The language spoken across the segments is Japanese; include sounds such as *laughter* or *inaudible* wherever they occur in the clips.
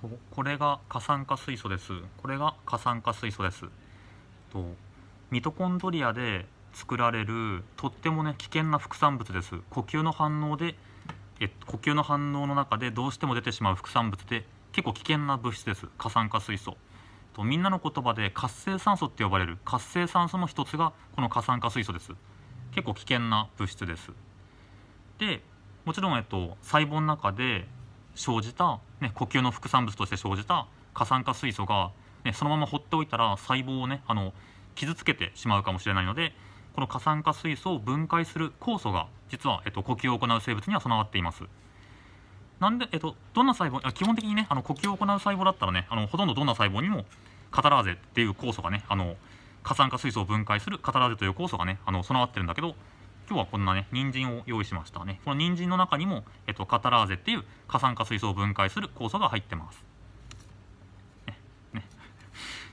とこれが過酸化水素ですこれが過酸化水素ですとミトコンドリアで作られるとってもね危険な副産物です呼吸の反応でえ呼吸の反応の中でどうしても出てしまう副産物で結構危険な物質です過酸化水素とみんなの言葉で活性酸素って呼ばれる活性酸素の一つがこの過酸化水素です結構危険な物質ですでもちろん、えっと、細胞の中で生じた、ね、呼吸の副産物として生じた過酸化水素が、ね、そのまま放っておいたら細胞をねあの傷つけてしまうかもしれないのでこの過酸化水素を分解する酵素が実は、えっと、呼吸を行う生物には備わっています。なんで、えっと、どんな細胞基本的にねあの呼吸を行う細胞だったらねあのほとんどどんな細胞にもカタラーゼっていう酵素がねあの過酸化水素を分解するカタラーゼという酵素がねあの備わってるんだけど今日はこんなね、人参を用意しましたね。この人参の中にも、えっと、カタラーゼっていう過酸化水素を分解する酵素が入ってます。ね。ね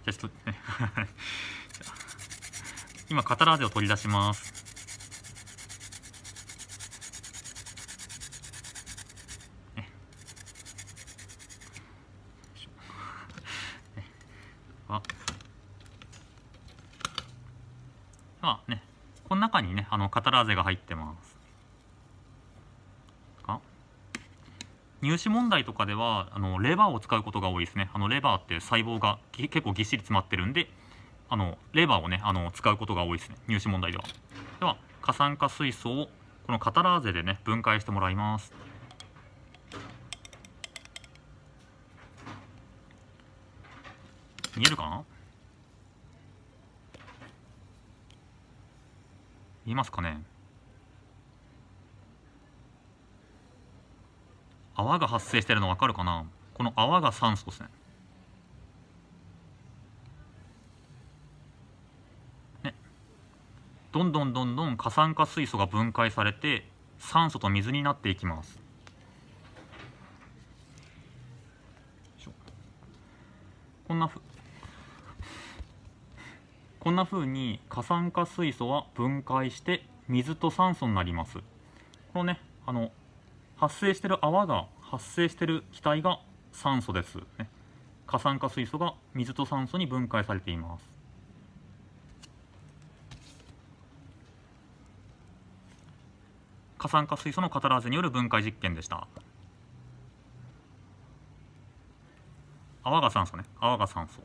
じゃちょっと、ね *laughs* 今、カタラーゼを取り出します。ね、あ、まあね、この中にねあのカタラーゼが入ってます入試問題とかではあのレバーを使うことが多いですねあのレバーって細胞が結構ぎっしり詰まってるんであのレバーをねあの使うことが多いですね入試問題ではでは過酸化水素をこのカタラーゼでね分解してもらいます見えるかな見ますかね泡が発生してるの分かるかなこの泡が酸素ですねねどんどんどんどん過酸化水素が分解されて酸素と水になっていきますこんなふこんな風に過酸化水素は分解して水と酸素になりますこのねあの発生してる泡が発生してる気体が酸素です、ね、過酸化水素が水と酸素に分解されています過酸化水素のカタラーゼによる分解実験でした泡が酸素ね泡が酸素